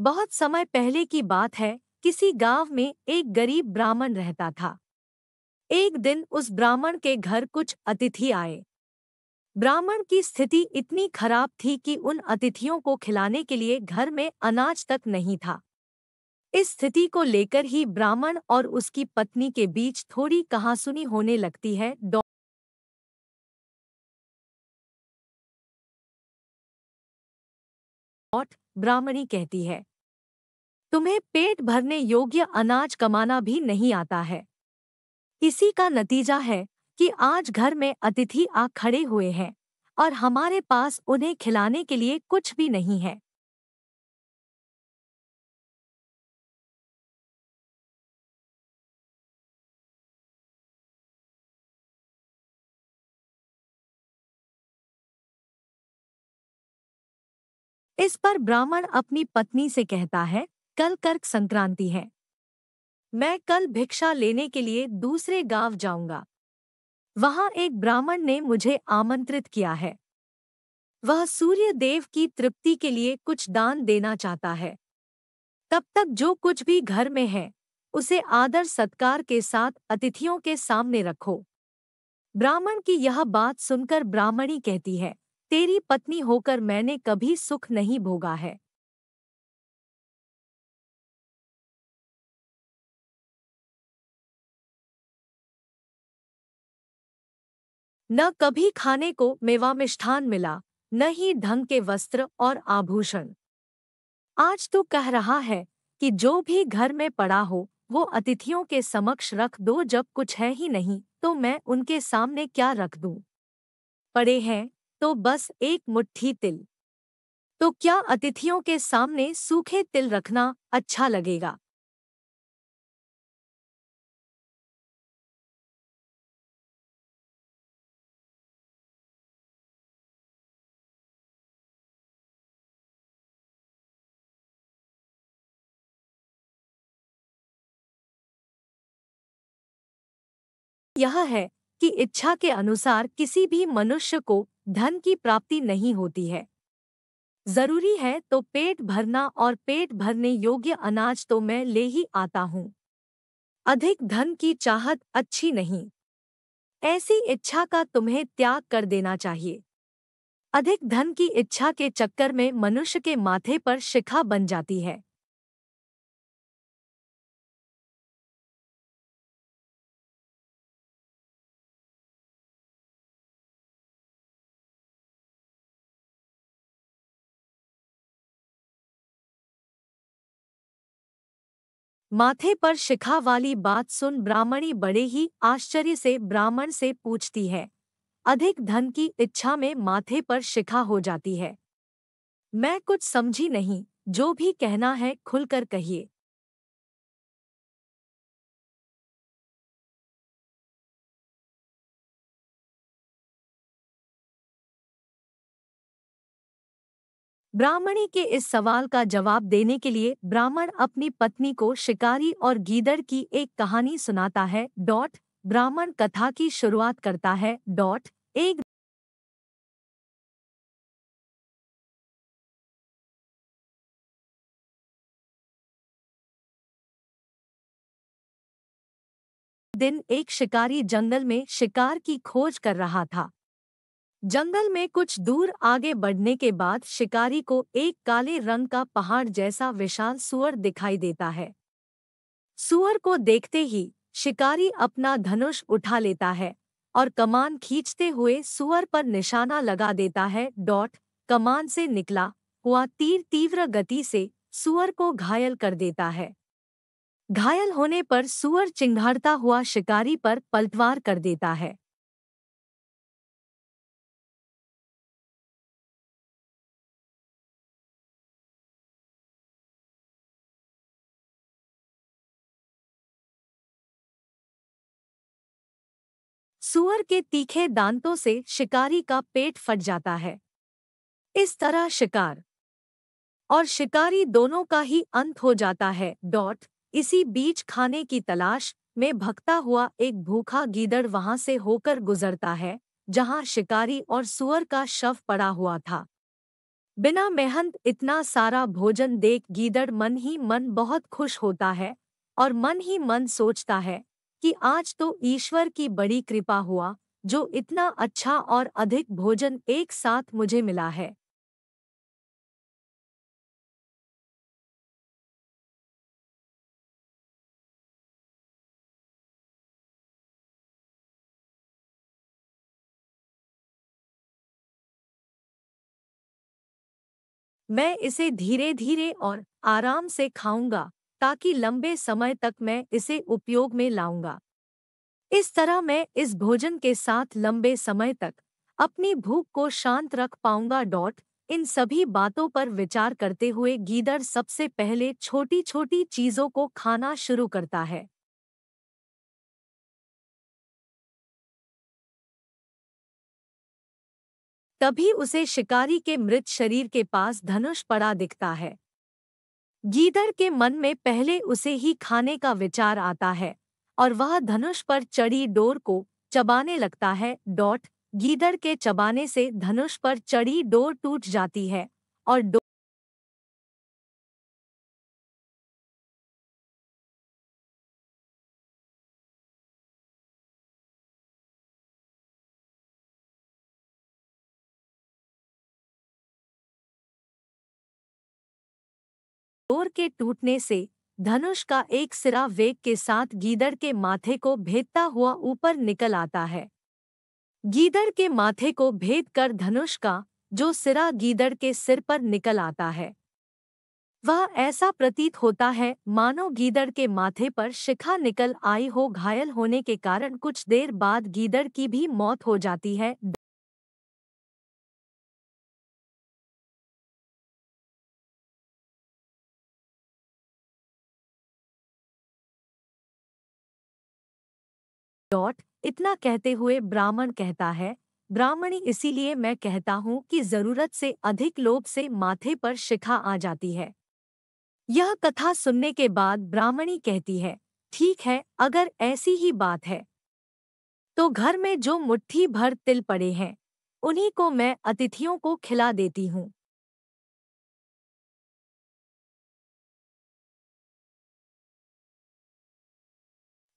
बहुत समय पहले की बात है किसी गांव में एक गरीब ब्राह्मण रहता था एक दिन उस ब्राह्मण के घर कुछ अतिथि आए ब्राह्मण की स्थिति इतनी खराब थी कि उन अतिथियों को खिलाने के लिए घर में अनाज तक नहीं था इस स्थिति को लेकर ही ब्राह्मण और उसकी पत्नी के बीच थोड़ी कहासुनी होने लगती है और ब्राह्मणी कहती है तुम्हें पेट भरने योग्य अनाज कमाना भी नहीं आता है इसी का नतीजा है कि आज घर में अतिथि आ खड़े हुए हैं और हमारे पास उन्हें खिलाने के लिए कुछ भी नहीं है इस पर ब्राह्मण अपनी पत्नी से कहता है कल कर्क संक्रांति है मैं कल भिक्षा लेने के लिए दूसरे गांव जाऊंगा वहां एक ब्राह्मण ने मुझे आमंत्रित किया है वह सूर्य देव की तृप्ति के लिए कुछ दान देना चाहता है तब तक जो कुछ भी घर में है उसे आदर सत्कार के साथ अतिथियों के सामने रखो ब्राह्मण की यह बात सुनकर ब्राह्मणी कहती है तेरी पत्नी होकर मैंने कभी सुख नहीं भोगा है न कभी खाने को मेवा मिष्ठान मिला न ही ढंग के वस्त्र और आभूषण आज तो कह रहा है कि जो भी घर में पड़ा हो वो अतिथियों के समक्ष रख दो जब कुछ है ही नहीं तो मैं उनके सामने क्या रख दूं? पड़े हैं तो बस एक मुट्ठी तिल तो क्या अतिथियों के सामने सूखे तिल रखना अच्छा लगेगा यह है की इच्छा के अनुसार किसी भी मनुष्य को धन की प्राप्ति नहीं होती है जरूरी है तो पेट भरना और पेट भरने योग्य अनाज तो मैं ले ही आता हूँ अधिक धन की चाहत अच्छी नहीं ऐसी इच्छा का तुम्हें त्याग कर देना चाहिए अधिक धन की इच्छा के चक्कर में मनुष्य के माथे पर शिखा बन जाती है माथे पर शिखा वाली बात सुन ब्राह्मणी बड़े ही आश्चर्य से ब्राह्मण से पूछती है अधिक धन की इच्छा में माथे पर शिखा हो जाती है मैं कुछ समझी नहीं जो भी कहना है खुलकर कहिए ब्राह्मणी के इस सवाल का जवाब देने के लिए ब्राह्मण अपनी पत्नी को शिकारी और गीदड़ की एक कहानी सुनाता है डॉट ब्राह्मण कथा की शुरुआत करता है डॉट एक दिन एक शिकारी जंगल में शिकार की खोज कर रहा था जंगल में कुछ दूर आगे बढ़ने के बाद शिकारी को एक काले रंग का पहाड़ जैसा विशाल सुअर दिखाई देता है सुअर को देखते ही शिकारी अपना धनुष उठा लेता है और कमान खींचते हुए सुअर पर निशाना लगा देता है डॉट कमान से निकला हुआ तीर तीव्र गति से सुअर को घायल कर देता है घायल होने पर सुअर चिंघाड़ता हुआ शिकारी पर पलटवार कर देता है सुअर के तीखे दांतों से शिकारी का पेट फट जाता है इस तरह शिकार और शिकारी दोनों का ही अंत हो जाता है डॉट इसी बीच खाने की तलाश में भगता हुआ एक भूखा गीदड़ वहां से होकर गुजरता है जहां शिकारी और सुअर का शव पड़ा हुआ था बिना मेहनत इतना सारा भोजन देख गीदड़ मन ही मन बहुत खुश होता है और मन ही मन सोचता है कि आज तो ईश्वर की बड़ी कृपा हुआ जो इतना अच्छा और अधिक भोजन एक साथ मुझे मिला है मैं इसे धीरे धीरे और आराम से खाऊंगा ताकि लंबे समय तक मैं इसे उपयोग में लाऊंगा इस तरह मैं इस भोजन के साथ लंबे समय तक अपनी भूख को शांत रख पाऊंगा डॉट इन सभी बातों पर विचार करते हुए गीदर सबसे पहले छोटी छोटी चीजों को खाना शुरू करता है तभी उसे शिकारी के मृत शरीर के पास धनुष पड़ा दिखता है गीदर के मन में पहले उसे ही खाने का विचार आता है और वह धनुष पर चढ़ी डोर को चबाने लगता है डॉट गीदर के चबाने से धनुष पर चढ़ी डोर टूट जाती है और डोर के टूटने से धनुष का एक सिरा वेग के साथ गीदड़ के माथे को भेदता हुआ ऊपर निकल आता है गीदड़ के माथे को भेद कर धनुष का जो सिरा गीदड़ के सिर पर निकल आता है वह ऐसा प्रतीत होता है मानो गीदड़ के माथे पर शिखा निकल आई हो घायल होने के कारण कुछ देर बाद गीदड़ की भी मौत हो जाती है इतना कहते हुए ब्राह्मण कहता है ब्राह्मणी इसीलिए मैं कहता हूँ कि जरूरत से अधिक लोभ से माथे पर शिखा आ जाती है यह कथा सुनने के बाद ब्राह्मणी कहती है ठीक है अगर ऐसी ही बात है तो घर में जो मुट्ठी भर तिल पड़े हैं उन्हीं को मैं अतिथियों को खिला देती हूँ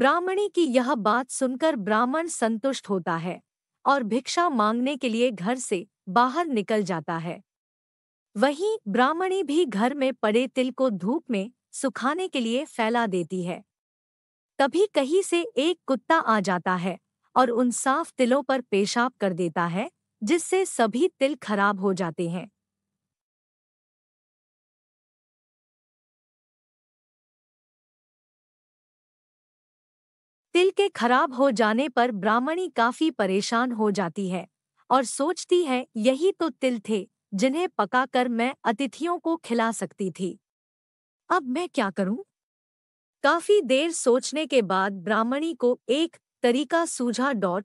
ब्राह्मणी की यह बात सुनकर ब्राह्मण संतुष्ट होता है और भिक्षा मांगने के लिए घर से बाहर निकल जाता है वहीं ब्राह्मणी भी घर में पड़े तिल को धूप में सुखाने के लिए फैला देती है तभी कहीं से एक कुत्ता आ जाता है और उन साफ तिलों पर पेशाब कर देता है जिससे सभी तिल खराब हो जाते हैं तिल के खराब हो जाने पर ब्राह्मणी काफी परेशान हो जाती है और सोचती है यही तो तिल थे जिन्हें पकाकर मैं अतिथियों को खिला सकती थी अब मैं क्या करूं? काफी देर सोचने के बाद ब्राह्मणी को एक तरीका सूझा डॉट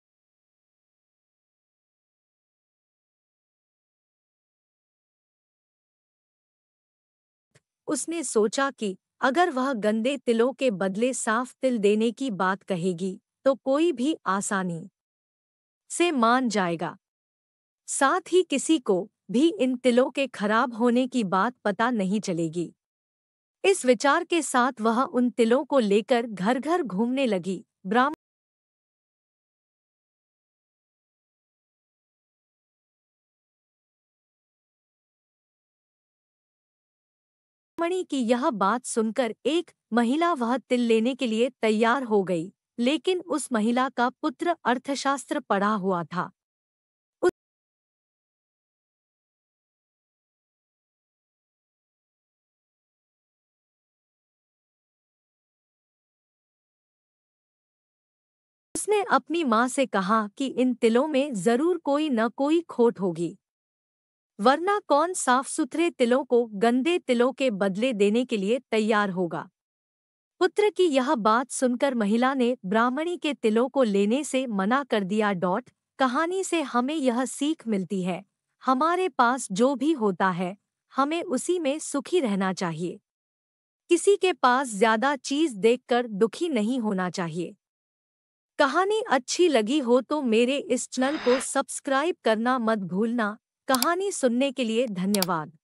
उसने सोचा कि अगर वह गंदे तिलों के बदले साफ तिल देने की बात कहेगी तो कोई भी आसानी से मान जाएगा साथ ही किसी को भी इन तिलों के खराब होने की बात पता नहीं चलेगी इस विचार के साथ वह उन तिलों को लेकर घर घर घूमने लगी ब्राह्मण रुक्मणी की यह बात सुनकर एक महिला वह तिल लेने के लिए तैयार हो गई लेकिन उस महिला का पुत्र अर्थशास्त्र पढ़ा हुआ था उसने अपनी माँ से कहा कि इन तिलों में जरूर कोई न कोई खोट होगी वरना कौन साफ सुथरे तिलों को गंदे तिलों के बदले देने के लिए तैयार होगा पुत्र की यह बात सुनकर महिला ने ब्राह्मणी के तिलों को लेने से मना कर दिया डॉट कहानी से हमें यह सीख मिलती है हमारे पास जो भी होता है हमें उसी में सुखी रहना चाहिए किसी के पास ज्यादा चीज देखकर दुखी नहीं होना चाहिए कहानी अच्छी लगी हो तो मेरे इस चैनल को सब्सक्राइब करना मत भूलना कहानी सुनने के लिए धन्यवाद